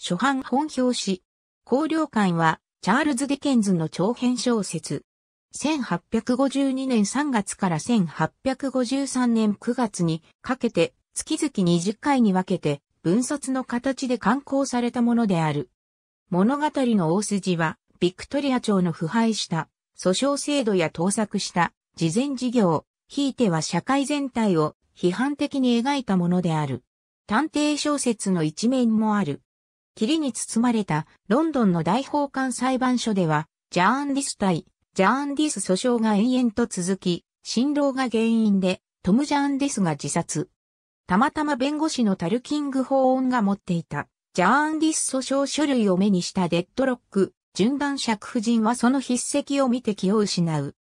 初版本表紙。考慮館は、チャールズ・ディケンズの長編小説。1852年3月から1853年9月にかけて、月々20回に分けて、分冊の形で刊行されたものである。物語の大筋は、ビクトリア朝の腐敗した、訴訟制度や盗作した、慈善事業、ひいては社会全体を批判的に描いたものである。探偵小説の一面もある。霧に包まれたロンドンの大法官裁判所では、ジャーンディス対、ジャーンディス訴訟が延々と続き、振労が原因で、トム・ジャーンディスが自殺。たまたま弁護士のタルキング法音が持っていた、ジャーンディス訴訟書類を目にしたデッドロック、順番尺夫人はその筆跡を見て気を失う。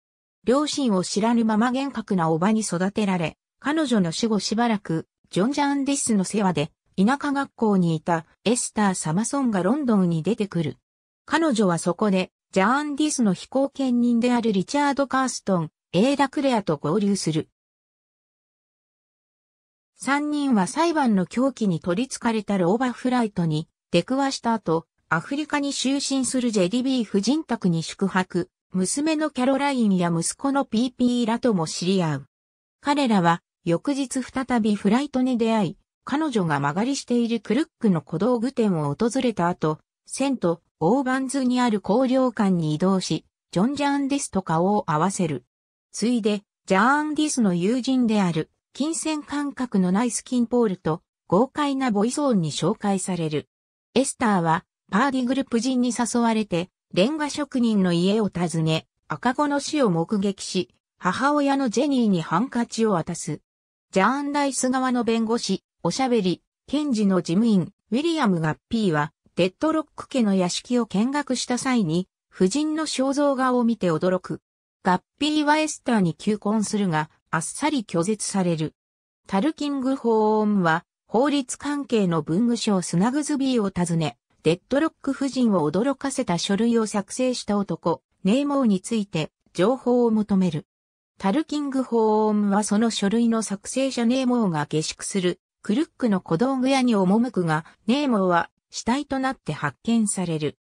両親を知らぬまま厳格なおばに育てられ、彼女の死後しばらく、ジョン・ジャーンディスの世話で、田舎学校にいたエスター・サマソンがロンドンに出てくる。彼女はそこで、ジャーンディスの飛行兼人であるリチャード・カーストン、エーダ・クレアと合流する。三人は裁判の狂気に取り憑かれたローバフライトに出くわした後、アフリカに就寝するジェリビー夫人宅に宿泊、娘のキャロラインや息子の PP らとも知り合う。彼らは翌日再びフライトに出会い、彼女が間借りしているクルックの小道具店を訪れた後、セント、オーバンズにある高領館に移動し、ジョン・ジャーンディスと顔を合わせる。ついで、ジャーンディスの友人である、金銭感覚のないスキンポールと、豪快なボイーンに紹介される。エスターは、パーディグループ人に誘われて、レンガ職人の家を訪ね、赤子の死を目撃し、母親のジェニーにハンカチを渡す。ジャーンダイス側の弁護士、おしゃべり、検事の事務員、ウィリアム・ガッピーは、デッドロック家の屋敷を見学した際に、夫人の肖像画を見て驚く。ガッピーはエスターに求婚するが、あっさり拒絶される。タルキング法音は、法律関係の文具省スナグズビーを訪ね、デッドロック夫人を驚かせた書類を作成した男、ネイモーについて、情報を求める。タルキング法音はその書類の作成者ネイモーが下宿するクルックの小道具屋に赴くが、ネーモーは死体となって発見される。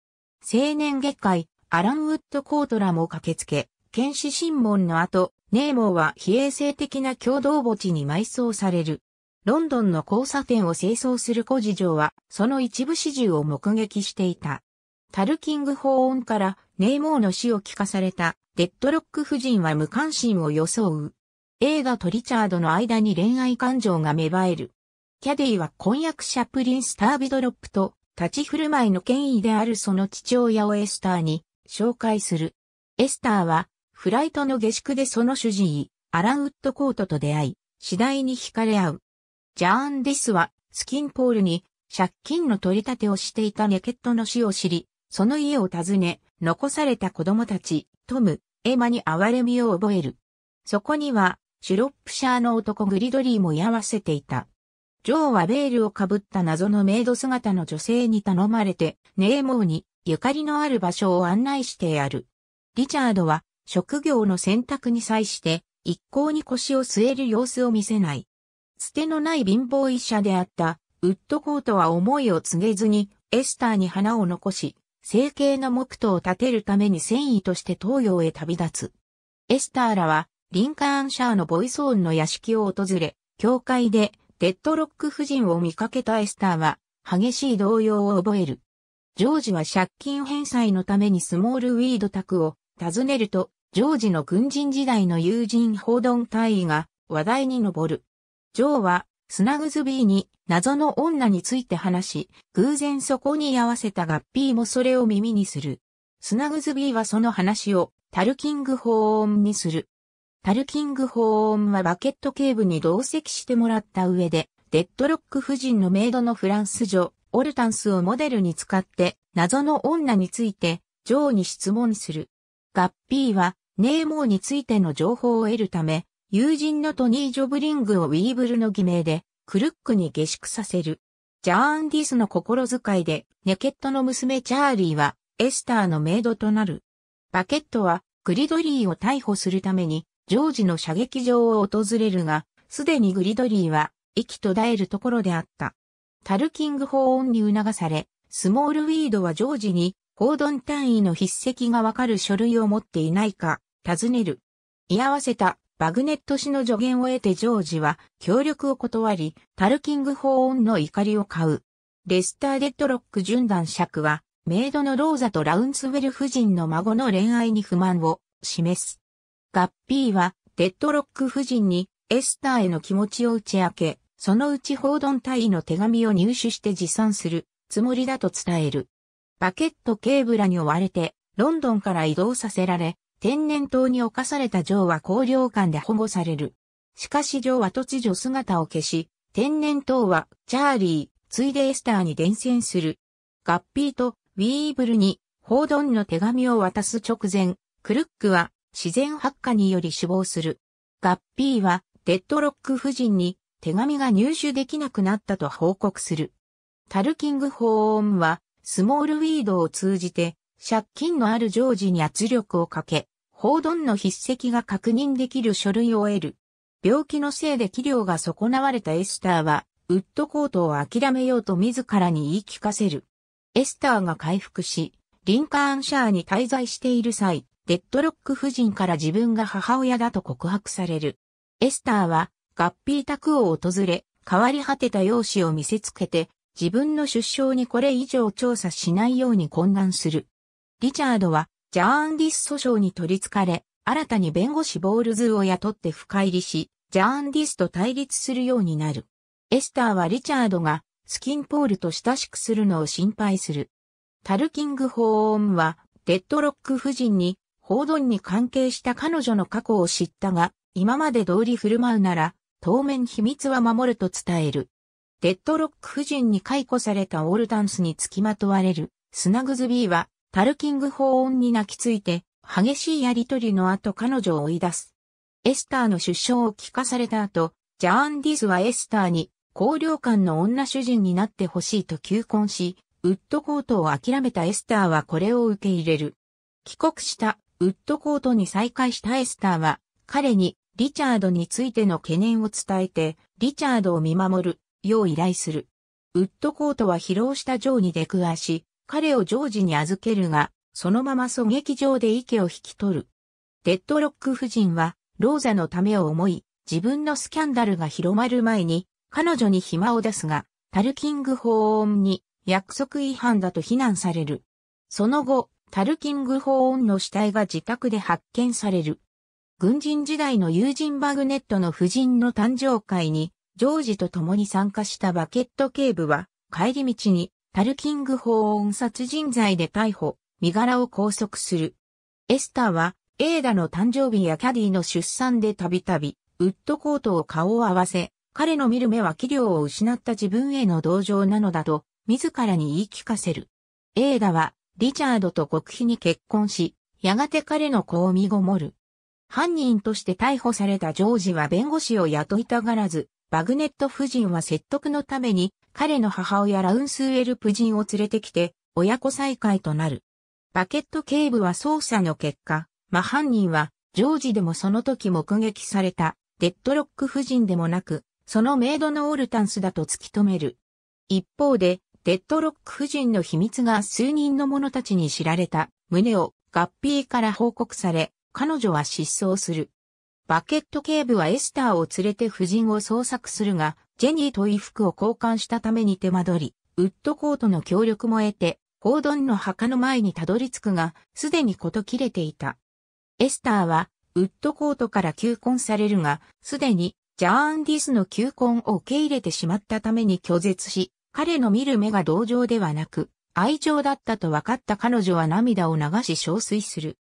青年月会、アラン・ウッド・コートラも駆けつけ、検視審問の後、ネーモーは非衛生的な共同墓地に埋葬される。ロンドンの交差点を清掃する小事情は、その一部始終を目撃していた。タルキング法音からネーモーの死を聞かされたデッドロック夫人は無関心を装う。映画とリチャードの間に恋愛感情が芽生える。キャディは婚約者プリンスタービドロップと立ち振る舞いの権威であるその父親をエスターに紹介する。エスターはフライトの下宿でその主治医、アランウッドコートと出会い、次第に惹かれ合う。ジャーンディスはスキンポールに借金の取り立てをしていたネケットの死を知り、その家を訪ね、残された子供たち、トム、エマに哀れみを覚える。そこには、シュロップシャーの男グリドリーも居合わせていた。ジョーはベールをかぶった謎のメイド姿の女性に頼まれて、ネーモーにゆかりのある場所を案内してやる。リチャードは職業の選択に際して一向に腰を据える様子を見せない。捨てのない貧乏医者であったウッドコートは思いを告げずにエスターに花を残し、整形の木刀を立てるために繊維として東洋へ旅立つ。エスターらはリンカーンシャーのボイソーンの屋敷を訪れ、教会でデッドロック夫人を見かけたエスターは、激しい動揺を覚える。ジョージは借金返済のためにスモールウィード宅を訪ねると、ジョージの軍人時代の友人報道隊員が話題に上る。ジョーはスナグズビーに謎の女について話し、偶然そこに居合わせたガッピーもそれを耳にする。スナグズビーはその話をタルキング法音にする。タルキング法音はバケット警部に同席してもらった上で、デッドロック夫人のメイドのフランス女、オルタンスをモデルに使って、謎の女について、ジョーに質問する。ガッピーは、ネーモーについての情報を得るため、友人のトニー・ジョブリングをウィーブルの偽名で、クルックに下宿させる。ジャーンディスの心遣いで、ネケットの娘チャーリーは、エスターのメイドとなる。バケットは、グリドリーを逮捕するために、ジョージの射撃場を訪れるが、すでにグリドリーは、息途絶えるところであった。タルキング法音に促され、スモールウィードはジョージに、ドン単位の筆跡がわかる書類を持っていないか、尋ねる。居合わせたバグネット氏の助言を得てジョージは協力を断り、タルキング法音の怒りを買う。レスター・デッドロック順男尺は、メイドのローザとラウンスウェル夫人の孫の恋愛に不満を示す。ガッピーは、デッドロック夫人に、エスターへの気持ちを打ち明け、そのうち報道隊の手紙を入手して持参するつもりだと伝える。バケット警部らに追われて、ロンドンから移動させられ、天然痘に侵されたジョーは高領館で保護される。しかしジョーは突如姿を消し、天然痘はチャーリー、ついでエスターに伝染する。ガッピーとウィーブルに報道の手紙を渡す直前、クルックは自然発火により死亡する。ガッピーは、デッドロック夫人に手紙が入手できなくなったと報告する。タルキング法音は、スモールウィードを通じて、借金のあるジョージに圧力をかけ、報道の筆跡が確認できる書類を得る。病気のせいで器量が損なわれたエスターは、ウッドコートを諦めようと自らに言い聞かせる。エスターが回復し、リンカーンシャーに滞在している際、デッドロック夫人から自分が母親だと告白される。エスターは、合ー宅を訪れ、変わり果てた容姿を見せつけて、自分の出生にこれ以上調査しないように懇願する。リチャードは、ジャーンディス訴訟に取り憑かれ、新たに弁護士ボールズを雇って深入りし、ジャーンディスと対立するようになる。エスターはリチャードが、スキンポールと親しくするのを心配する。タルキング法音は、デッドロック夫人に報道に関係した彼女の過去を知ったが、今まで通り振る舞うなら、当面秘密は守ると伝える。デッドロック夫人に解雇されたオールダンスにつきまとわれる、スナグズビーは、タルキング法音に泣きついて、激しいやりとりの後彼女を追い出す。エスターの出生を聞かされた後、ジャーンディスはエスターに、高領官の女主人になってほしいと求婚し、ウッドコートを諦めたエスターはこれを受け入れる。帰国したウッドコートに再会したエスターは、彼にリチャードについての懸念を伝えて、リチャードを見守る、よう依頼する。ウッドコートは疲労したジョーに出くわし、彼をジョージに預けるが、そのまま狙撃場で池を引き取る。デッドロック夫人は、ローザのためを思い、自分のスキャンダルが広まる前に、彼女に暇を出すが、タルキング法音に約束違反だと非難される。その後、タルキング・ホーンの死体が自宅で発見される。軍人時代の友人バグネットの夫人の誕生会に、ジョージと共に参加したバケット警部は、帰り道に、タルキング法音殺人罪で逮捕、身柄を拘束する。エスターは、エーダの誕生日やキャディの出産でたびたび、ウッドコートを顔を合わせ、彼の見る目は器量を失った自分への同情なのだと、自らに言い聞かせる。エーダは、リチャードと極秘に結婚し、やがて彼の子を身ごもる。犯人として逮捕されたジョージは弁護士を雇いたがらず、バグネット夫人は説得のために、彼の母親ラウンスウェル夫人を連れてきて、親子再会となる。バケット警部は捜査の結果、真犯人は、ジョージでもその時目撃された、デッドロック夫人でもなく、そのメイドのオルタンスだと突き止める。一方で、デッドロック夫人の秘密が数人の者たちに知られた胸を合ーから報告され、彼女は失踪する。バケット警部はエスターを連れて夫人を捜索するが、ジェニーと衣服を交換したために手間取り、ウッドコートの協力も得て、ゴードンの墓の前にたどり着くが、すでにこと切れていた。エスターは、ウッドコートから求婚されるが、すでに、ジャーンディスの求婚を受け入れてしまったために拒絶し、彼の見る目が同情ではなく、愛情だったと分かった彼女は涙を流し憔悴する。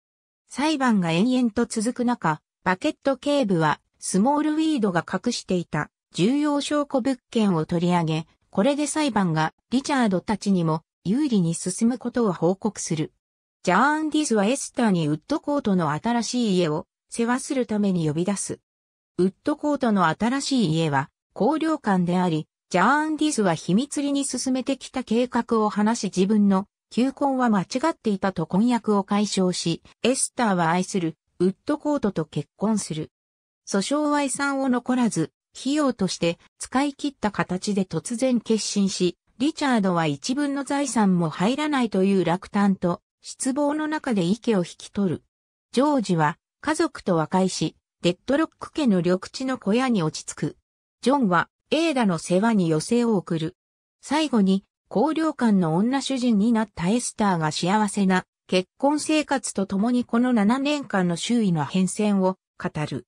裁判が延々と続く中、バケット警部はスモールウィードが隠していた重要証拠物件を取り上げ、これで裁判がリチャードたちにも有利に進むことを報告する。ジャーンディスはエスターにウッドコートの新しい家を世話するために呼び出す。ウッドコートの新しい家は高涼館であり、ジャーンディスは秘密裏に進めてきた計画を話し自分の求婚は間違っていたと婚約を解消し、エスターは愛するウッドコートと結婚する。訴訟は遺産を残らず、費用として使い切った形で突然決心し、リチャードは一分の財産も入らないという落胆と失望の中で池を引き取る。ジョージは家族と和解し、デッドロック家の緑地の小屋に落ち着く。ジョンはエーダの世話に寄せを送る。最後に、高領館の女主人になったエスターが幸せな結婚生活と共にこの7年間の周囲の変遷を語る。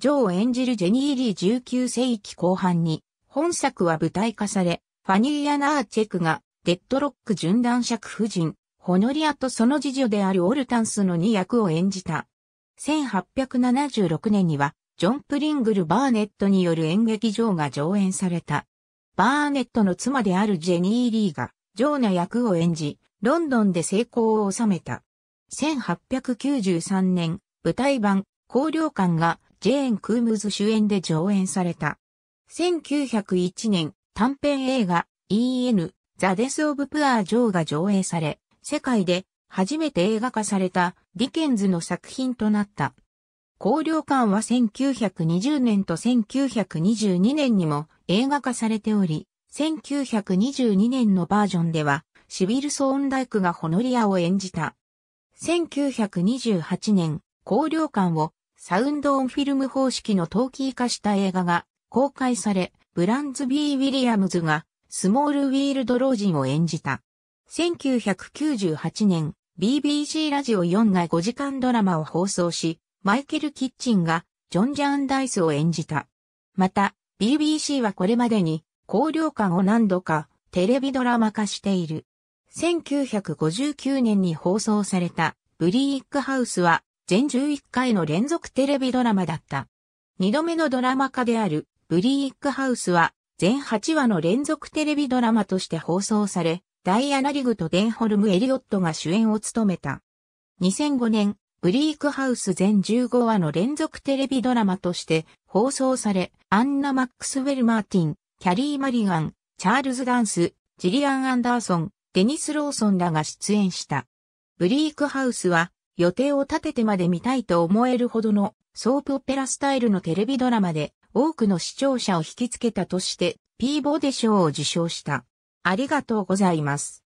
ジョーを演じるジェニー・リー19世紀後半に、本作は舞台化され、ファニー・アナーチェクが、デッドロック順男爵夫人、ホノリアとその次女であるオルタンスの2役を演じた。1876年には、ジョン・プリングル・バーネットによる演劇場が上演された。バーネットの妻であるジェニー・リーが、ジョーナ役を演じ、ロンドンで成功を収めた。1893年、舞台版、高領館が、ジェーン・クームズ主演で上演された。1901年、短編映画、E.N. ザ・デス・オブ・プアー・ジョーが上映され、世界で初めて映画化されたディケンズの作品となった。高領館は1920年と1922年にも映画化されており、1922年のバージョンでは、シビル・ソーンダイクがホノリアを演じた。1928年、高領館をサウンドオンフィルム方式の陶器化した映画が公開され、ブランズビー・ウィリアムズがスモール・ウィールド・ロージンを演じた。1998年、BBC ラジオ4が5時間ドラマを放送し、マイケル・キッチンがジョン・ジャーン・ダイスを演じた。また、BBC はこれまでに、高領感を何度かテレビドラマ化している。1959年に放送されたブリーックハウスは全11回の連続テレビドラマだった。2度目のドラマ化であるブリーックハウスは全8話の連続テレビドラマとして放送され、ダイアナ・リグとデンホルム・エリオットが主演を務めた。2005年、ブリークハウス全15話の連続テレビドラマとして放送され、アンナ・マックスウェル・マーティン、キャリー・マリガン、チャールズ・ダンス、ジリアン・アンダーソン、デニス・ローソンらが出演した。ブリークハウスは予定を立ててまで見たいと思えるほどのソープオペラスタイルのテレビドラマで多くの視聴者を引きつけたとしてピーボーデ賞を受賞した。ありがとうございます。